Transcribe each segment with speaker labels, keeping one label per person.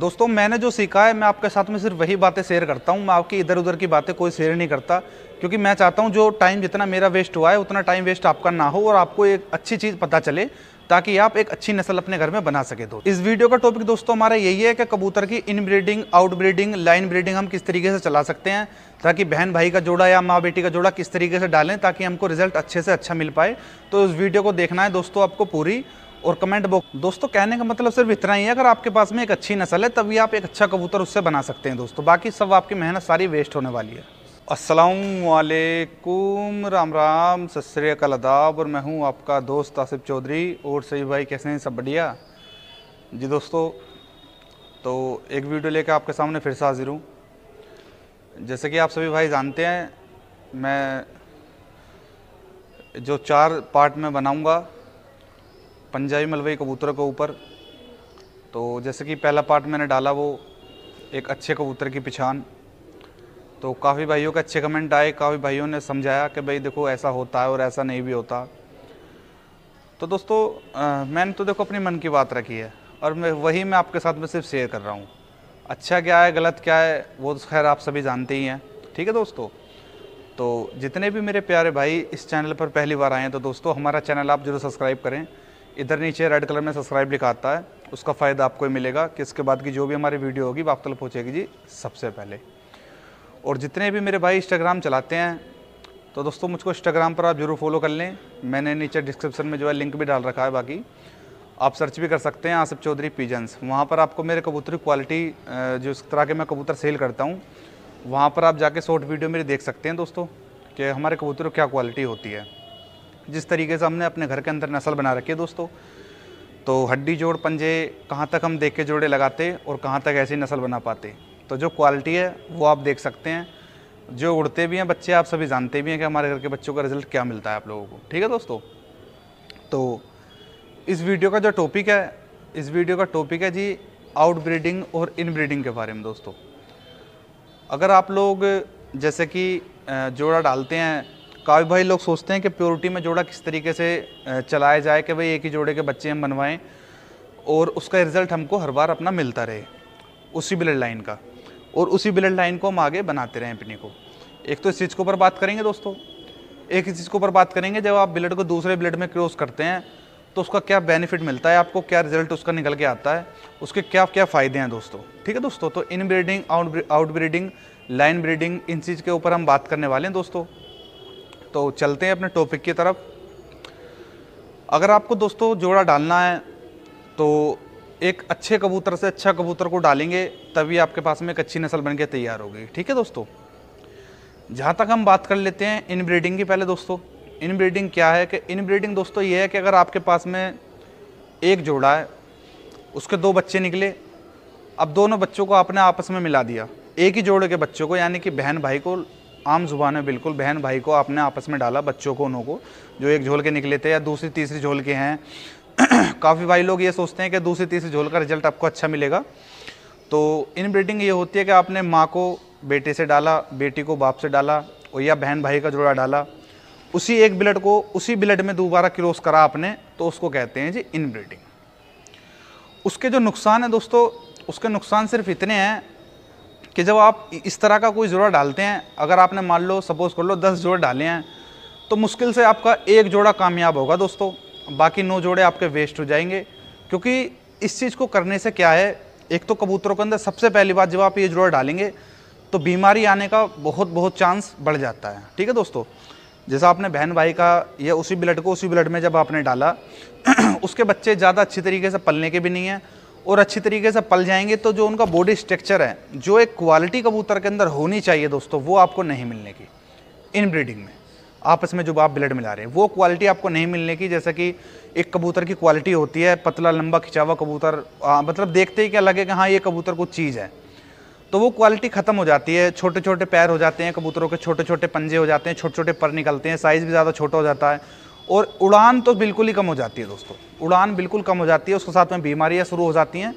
Speaker 1: दोस्तों मैंने जो सीखा है मैं आपके साथ में सिर्फ वही बातें शेयर करता हूँ मैं आपकी इधर उधर की बातें कोई शेयर नहीं करता क्योंकि मैं चाहता हूँ जो टाइम जितना मेरा वेस्ट हुआ है उतना टाइम वेस्ट आपका ना हो और आपको एक अच्छी चीज़ पता चले ताकि आप एक अच्छी नस्ल अपने घर में बना सके दो इस वीडियो का टॉपिक दोस्तों हमारा यही है कि कबूतर की inbreeding outbreeding line breeding हम किस तरीके से चला सकते हैं ताकि बहन भाई का जोड़ा या माँ बेटी का जोड़ा किस तरीके से डालें ताकि हमको रिजल्ट अच्छे से अच्छा मिल पाए तो इस वीडियो को देखना है दोस्तों आपको पूरी और कमेंट बॉक्स दोस्तों कहने का मतलब सिर्फ इतना ही है अगर आपके पास में एक अच्छी नस्ल है तभी आप एक अच्छा कबूतर उससे बना सकते हैं दोस्तों बाकी सब आपकी मेहनत सारी वेस्ट होने वाली है असलकुम राम राम सत अदाब और मैं हूँ आपका दोस्त आसिफ चौधरी और सही भाई कैसे हैं सब बढ़िया जी दोस्तों तो एक वीडियो लेकर आपके सामने फिर से हाजिर हूँ जैसे कि आप सभी भाई जानते हैं मैं जो चार पार्ट में बनाऊंगा पंजाबी मलबई कबूतर के ऊपर तो जैसे कि पहला पार्ट मैंने डाला वो एक अच्छे कबूतर की पहचान तो काफ़ी भाइयों के अच्छे कमेंट आए काफ़ी भाइयों ने समझाया कि भाई देखो ऐसा होता है और ऐसा नहीं भी होता तो दोस्तों मैंने तो देखो अपनी मन की बात रखी है और मैं वही मैं आपके साथ में सिर्फ शेयर कर रहा हूँ अच्छा क्या है गलत क्या है वो तो खैर आप सभी जानते ही हैं ठीक है दोस्तों तो जितने भी मेरे प्यारे भाई इस चैनल पर पहली बार आए हैं तो दोस्तों हमारा चैनल आप जरूर सब्सक्राइब करें इधर नीचे रेड कलर में सब्सक्राइब लिखा आता है उसका फ़ायदा आपको मिलेगा कि इसके बाद की जो भी हमारी वीडियो होगी वो आप तक पहुँचेगी जी सबसे पहले और जितने भी मेरे भाई इंस्टाग्राम चलाते हैं तो दोस्तों मुझको इंस्टाग्राम पर आप ज़रूर फॉलो कर लें मैंने नीचे डिस्क्रिप्शन में जो है लिंक भी डाल रखा है बाकी आप सर्च भी कर सकते हैं आसिफ चौधरी पिजन्स वहाँ पर आपको मेरे की क्वालिटी जो इस तरह के मैं कबूतर सेल करता हूँ वहाँ पर आप जाके शॉर्ट वीडियो मेरी देख सकते हैं दोस्तों कि हमारे कबूतर क्या क्वालिटी होती है जिस तरीके से हमने अपने घर के अंदर नस्ल बना रखी है दोस्तों तो हड्डी जोड़ पंजे कहाँ तक हम देख के जोड़े लगाते और कहाँ तक ऐसी नस्ल बना पाते तो जो क्वालिटी है वो आप देख सकते हैं जो उड़ते भी हैं बच्चे आप सभी जानते भी हैं कि हमारे घर के बच्चों का रिजल्ट क्या मिलता है आप लोगों को ठीक है दोस्तों तो इस वीडियो का जो टॉपिक है इस वीडियो का टॉपिक है जी आउट ब्रीडिंग और इन ब्रीडिंग के बारे में दोस्तों अगर आप लोग जैसे कि जोड़ा डालते हैं काफ़ी भाई लोग सोचते हैं कि प्योरिटी में जोड़ा किस तरीके से चलाया जाए कि भाई एक ही जोड़े के बच्चे हम बनवाएं और उसका रिज़ल्ट हमको हर बार अपना मिलता रहे उसी ब्लड लाइन का और उसी ब्लड लाइन को हम आगे बनाते रहें अपने को एक तो इस चीज़ के ऊपर बात करेंगे दोस्तों एक इस चीज़ के ऊपर बात करेंगे जब आप ब्लड को दूसरे ब्लड में क्रॉस करते हैं तो उसका क्या बेनिफिट मिलता है आपको क्या रिजल्ट उसका निकल के आता है उसके क्या क्या फ़ायदे हैं दोस्तों ठीक है दोस्तों तो inbreeding outbreeding line breeding इन चीज़ के ऊपर हम बात करने वाले हैं दोस्तों तो चलते हैं अपने टॉपिक की तरफ अगर आपको दोस्तों जोड़ा डालना है तो एक अच्छे कबूतर से अच्छा कबूतर को डालेंगे तभी आपके पास में एक अच्छी नस्ल बन के तैयार होगी ठीक है दोस्तों जहाँ तक हम बात कर लेते हैं इन ब्रीडिंग की पहले दोस्तों इन ब्रीडिंग क्या है कि इन ब्रीडिंग दोस्तों ये है कि अगर आपके पास में एक जोड़ा है उसके दो बच्चे निकले अब दोनों बच्चों को आपने आपस में मिला दिया एक ही जोड़े के बच्चों को यानी कि बहन भाई को आम जुबान में बिल्कुल बहन भाई को आपने आपस में डाला बच्चों को उनको को जो एक झोल के निकले थे या दूसरी तीसरी झोल के हैं काफ़ी भाई लोग ये सोचते हैं कि दूसरी तीसरी झोल का रिजल्ट आपको अच्छा मिलेगा तो इन ब्रीडिंग ये होती है कि आपने माँ को बेटे से डाला बेटी को बाप से डाला और या बहन भाई का जोड़ा डाला उसी एक ब्लड को उसी ब्लड में दोबारा क्रॉस करा आपने तो उसको कहते हैं जी ब्रीडिंग उसके जो नुकसान है दोस्तों उसके नुकसान सिर्फ इतने हैं कि जब आप इस तरह का कोई जोड़ा डालते हैं अगर आपने मान लो सपोज़ कर लो दस जोड़े डाले हैं तो मुश्किल से आपका एक जोड़ा कामयाब होगा दोस्तों बाकी नौ जोड़े आपके वेस्ट हो जाएंगे क्योंकि इस चीज़ को करने से क्या है एक तो कबूतरों के अंदर सबसे पहली बात जब आप ये जोड़ा डालेंगे तो बीमारी आने का बहुत बहुत चांस बढ़ जाता है ठीक है दोस्तों जैसा आपने बहन भाई का या उसी ब्लड को उसी ब्लड में जब आपने डाला उसके बच्चे ज़्यादा अच्छी तरीके से पलने के भी नहीं हैं और अच्छी तरीके से पल जाएंगे तो जो उनका बॉडी स्ट्रक्चर है जो एक क्वालिटी कबूतर के अंदर होनी चाहिए दोस्तों वो आपको नहीं मिलने की इन ब्रीडिंग में आपस में जो आप ब्लड मिला रहे हैं वो क्वालिटी आपको नहीं मिलने की जैसे कि एक कबूतर की क्वालिटी होती है पतला लंबा खिंचावा कबूतर मतलब देखते ही क्या लगे कि हाँ ये कबूतर कुछ चीज़ है तो वो क्वालिटी ख़त्म हो जाती है छोटे छोटे पैर हो जाते हैं कबूतरों के छोटे छोटे पंजे हो जाते हैं छोटे छोटे पर निकलते हैं साइज़ भी ज़्यादा छोटा हो जाता है और उड़ान तो बिल्कुल ही कम हो जाती है दोस्तों उड़ान बिल्कुल कम हो जाती है उसके साथ में बीमारियाँ शुरू हो जाती हैं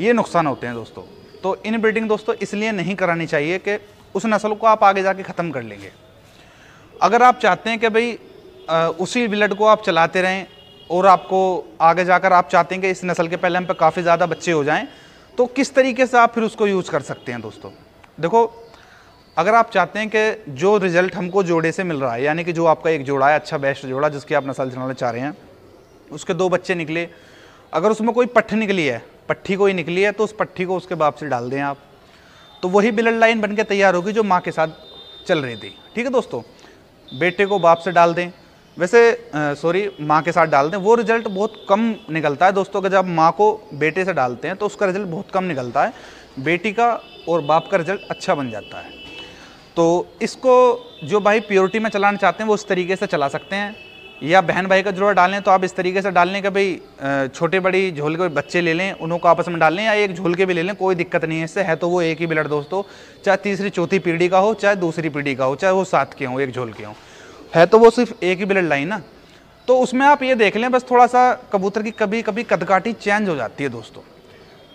Speaker 1: ये नुकसान होते हैं दोस्तों तो इन ब्रीडिंग दोस्तों इसलिए नहीं करानी चाहिए कि उस नस्ल को आप आगे जाके ख़त्म कर लेंगे अगर आप चाहते हैं कि भाई उसी ब्लड को आप चलाते रहें और आपको आगे जाकर आप चाहते हैं कि इस नस्ल के पहले हम पर काफ़ी ज़्यादा बच्चे हो जाएं तो किस तरीके से आप फिर उसको यूज़ कर सकते हैं दोस्तों देखो अगर आप चाहते हैं कि जो रिज़ल्ट हमको जोड़े से मिल रहा है यानी कि जो आपका एक जोड़ा है अच्छा बेस्ट जोड़ा जिसकी आप नसल चलाना चाह रहे हैं उसके दो बच्चे निकले अगर उसमें कोई पट्ठ निकली है पट्ठी कोई निकली है तो उस पट्ठी को उसके बाप से डाल दें आप तो वही ब्लड लाइन बन के तैयार होगी जो माँ के साथ चल रही थी ठीक है दोस्तों बेटे को बाप से डाल दें वैसे सॉरी माँ के साथ डाल दें वो रिज़ल्ट बहुत कम निकलता है दोस्तों अगर जब माँ को बेटे से डालते हैं तो उसका रिज़ल्ट बहुत कम निकलता है बेटी का और बाप का रिज़ल्ट अच्छा बन जाता है तो इसको जो भाई प्योरिटी में चलाना चाहते हैं वो उस तरीके से चला सकते हैं या बहन भाई का जुड़वा डालें तो आप इस तरीके से डाल लें कि भाई छोटे बड़ी झोल के बच्चे ले लें उनको आपस में डाल लें या एक झोल के भी ले लें कोई दिक्कत नहीं है इससे है तो वो एक ही ब्लड दोस्तों चाहे तीसरी चौथी पीढ़ी का हो चाहे दूसरी पीढ़ी का हो चाहे वो सात के हों एक झोल के हों है तो वो सिर्फ एक ही ब्लड लाइन ना तो उसमें आप ये देख लें बस थोड़ा सा कबूतर की कभी कभी कदकाठी चेंज हो जाती है दोस्तों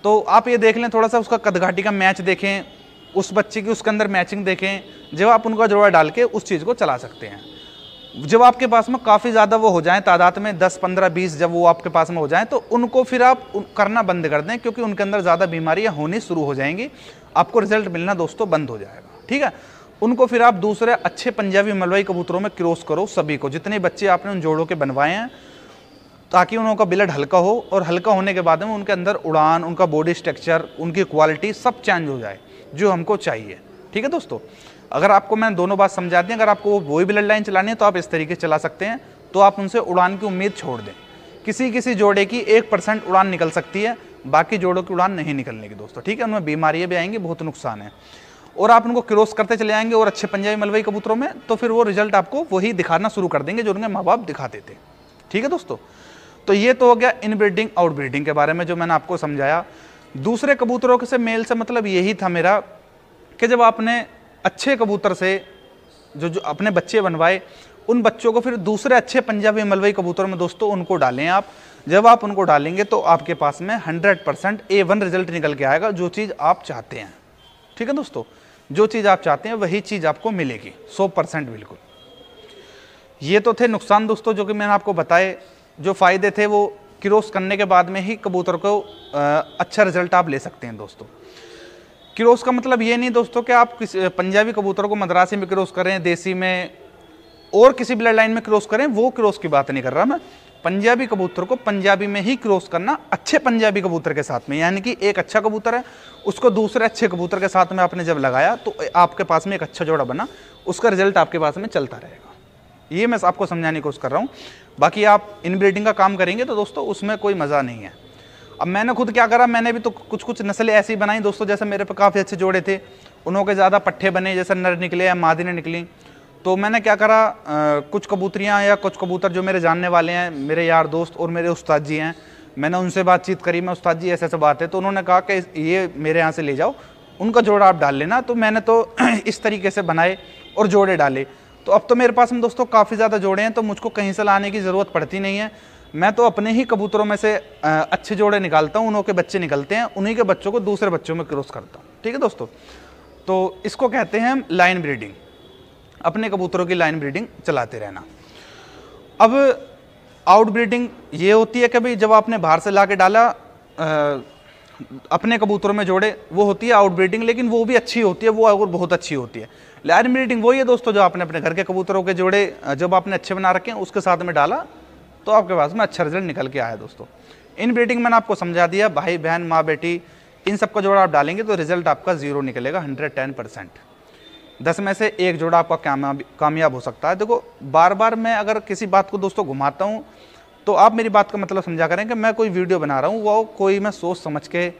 Speaker 1: तो आप ये देख लें थोड़ा सा उसका कदघाटी का मैच देखें उस बच्चे की उसके अंदर मैचिंग देखें जब आप उनका जोड़ा डाल के उस चीज़ को चला सकते हैं जब आपके पास में काफ़ी ज़्यादा वो हो जाए तादाद में दस पंद्रह बीस जब वो आपके पास में हो जाए तो उनको फिर आप करना बंद कर दें क्योंकि उनके अंदर ज़्यादा बीमारियाँ होनी शुरू हो जाएंगी आपको रिजल्ट मिलना दोस्तों बंद हो जाएगा ठीक है उनको फिर आप दूसरे अच्छे पंजाबी मलवाई कबूतरों में क्रॉस करो सभी को जितने बच्चे आपने उन जोड़ों के बनवाए हैं ताकि उनका ब्लड हल्का हो और हल्का होने के बाद में उनके अंदर उड़ान उनका बॉडी स्ट्रक्चर उनकी क्वालिटी सब चेंज हो जाए जो हमको चाहिए ठीक है दोस्तों अगर आपको मैं दोनों बात समझा दी अगर आपको वो वही ब्लड लाइन चलानी है तो आप इस तरीके से चला सकते हैं तो आप उनसे उड़ान की उम्मीद छोड़ दें किसी किसी जोड़े की एक परसेंट उड़ान निकल सकती है बाकी जोड़ों की उड़ान नहीं निकलने की दोस्तों ठीक है उनमें बीमारियाँ भी आएंगी बहुत नुकसान है और आप उनको क्रॉस करते चले जाएंगे और अच्छे पंजाबी मलबई कबूतरों में तो फिर वो रिजल्ट आपको वही दिखाना शुरू कर देंगे जो उनके माँ बाप दिखाते थे ठीक है दोस्तों तो ये तो हो गया इनब्रीडिंग आउटब्रीडिंग के बारे में जो मैंने आपको समझाया दूसरे कबूतरों के से मेल से मतलब यही था मेरा कि जब आपने अच्छे कबूतर से जो जो अपने बच्चे बनवाए उन बच्चों को फिर दूसरे अच्छे पंजाबी मलवई कबूतरों में दोस्तों उनको डालें आप जब आप उनको डालेंगे तो आपके पास में hundred percent A one result निकल के आएगा जो चीज़ आप चाहते हैं ठीक है दोस्तों जो चीज़ आप चाहते हैं वही चीज़ आपको मिलेगी सौ परसेंट बिल्कुल ये तो थे नुकसान दोस्तों जो कि मैंने आपको बताए जो फ़ायदे थे वो क्रॉस करने के बाद में ही कबूतर को अच्छा रिजल्ट आप ले सकते हैं दोस्तों क्रॉस का मतलब ये नहीं दोस्तों कि आप किसी पंजाबी कबूतर को मद्रासी में क्रॉस करें देसी में और किसी ब्लड लाइन में क्रॉस करें वो क्रॉस की बात नहीं कर रहा मैं पंजाबी कबूतर को पंजाबी में ही क्रॉस करना अच्छे पंजाबी कबूतर के साथ में यानी कि एक अच्छा कबूतर है उसको दूसरे अच्छे कबूतर के साथ में आपने जब लगाया तो आपके पास में एक अच्छा जोड़ा बना उसका रिजल्ट आपके पास में चलता रहेगा ये मैं आपको समझाने की कोशिश कर रहा हूँ बाकी आप इनब्रीडिंग का काम करेंगे तो दोस्तों उसमें कोई मज़ा नहीं है अब मैंने खुद क्या करा मैंने भी तो कुछ कुछ नस्लें ऐसी बनाई दोस्तों जैसे मेरे पे काफ़ी अच्छे जोड़े थे उन्हों के ज़्यादा पट्ठे बने जैसे नर निकले या मादिने निकली तो मैंने क्या करा आ, कुछ कबूतरियाँ या कुछ कबूतर जो मेरे जानने वाले हैं मेरे यार दोस्त और मेरे उस्ताद जी हैं मैंने उनसे बातचीत करी मैं उस्ताद जी ऐसे ऐसे बात है तो उन्होंने कहा कि ये मेरे यहाँ से ले जाओ उनका जोड़ा आप डाल लेना तो मैंने तो इस तरीके से बनाए और जोड़े डाले तो अब तो मेरे पास हम दोस्तों काफ़ी ज़्यादा जोड़े हैं तो मुझको कहीं से लाने की ज़रूरत पड़ती नहीं है मैं तो अपने ही कबूतरों में से अच्छे जोड़े निकालता हूँ उनके के बच्चे निकलते हैं उन्हीं के बच्चों को दूसरे बच्चों में क्रॉस करता हूँ ठीक है दोस्तों तो इसको कहते हैं हम लाइन ब्रीडिंग अपने कबूतरों की लाइन ब्रीडिंग चलाते रहना अब आउट ब्रीडिंग ये होती है कि भाई जब आपने बाहर से ला के डाला अपने कबूतरों में जोड़े वो होती है आउट ब्रीडिंग लेकिन वो भी अच्छी होती है वो और बहुत अच्छी होती है लाइन ब्रीडिंग वही है दोस्तों जो आपने अपने घर के कबूतरों के जोड़े जब आपने अच्छे बना रखे उसके साथ में डाला तो आपके पास में अच्छा रिजल्ट निकल के आया दोस्तों इन ब्रीडिंग मैंने आपको समझा दिया भाई बहन माँ बेटी इन सब का जोड़ा आप डालेंगे तो रिजल्ट आपका जीरो निकलेगा हंड्रेड टेन परसेंट दस में से एक जोड़ा आपका कामयाब हो सकता है देखो बार बार मैं अगर किसी बात को दोस्तों घुमाता हूँ तो आप मेरी बात का मतलब समझा करें कि मैं कोई वीडियो बना रहा हूँ वो कोई मैं सोच समझ के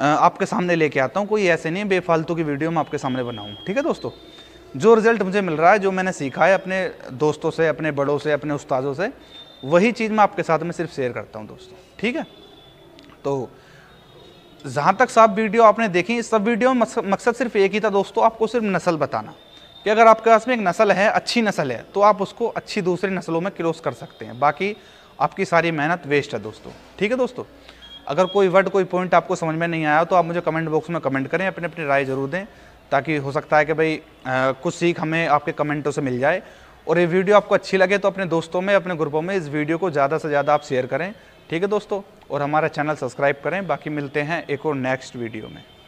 Speaker 1: आपके सामने लेके आता हूँ कोई ऐसे नहीं बेफालतू की वीडियो मैं आपके सामने बनाऊँ ठीक है दोस्तों जो रिज़ल्ट मुझे मिल रहा है जो मैंने सीखा है अपने दोस्तों से अपने बड़ों से अपने उस्तादों से वही चीज़ मैं आपके साथ में सिर्फ शेयर करता हूँ दोस्तों ठीक है तो जहाँ तक सब वीडियो आपने देखी सब वीडियो में मकसद सिर्फ एक ही था दोस्तों आपको सिर्फ नस्ल बताना कि अगर आपके पास में एक नस्ल है अच्छी नस्ल है तो आप उसको अच्छी दूसरी नस्लों में क्रॉस कर सकते हैं बाकी आपकी सारी मेहनत वेस्ट है दोस्तों ठीक है दोस्तों अगर कोई वर्ड कोई पॉइंट आपको समझ में नहीं आया तो आप मुझे कमेंट बॉक्स में कमेंट करें अपनी अपनी राय ज़रूर दें ताकि हो सकता है कि भाई कुछ सीख हमें आपके कमेंटों से मिल जाए और ये वीडियो आपको अच्छी लगे तो अपने दोस्तों में अपने ग्रुपों में इस वीडियो को ज़्यादा से ज़्यादा आप शेयर करें ठीक है दोस्तों और हमारा चैनल सब्सक्राइब करें बाकी मिलते हैं एक और नेक्स्ट वीडियो में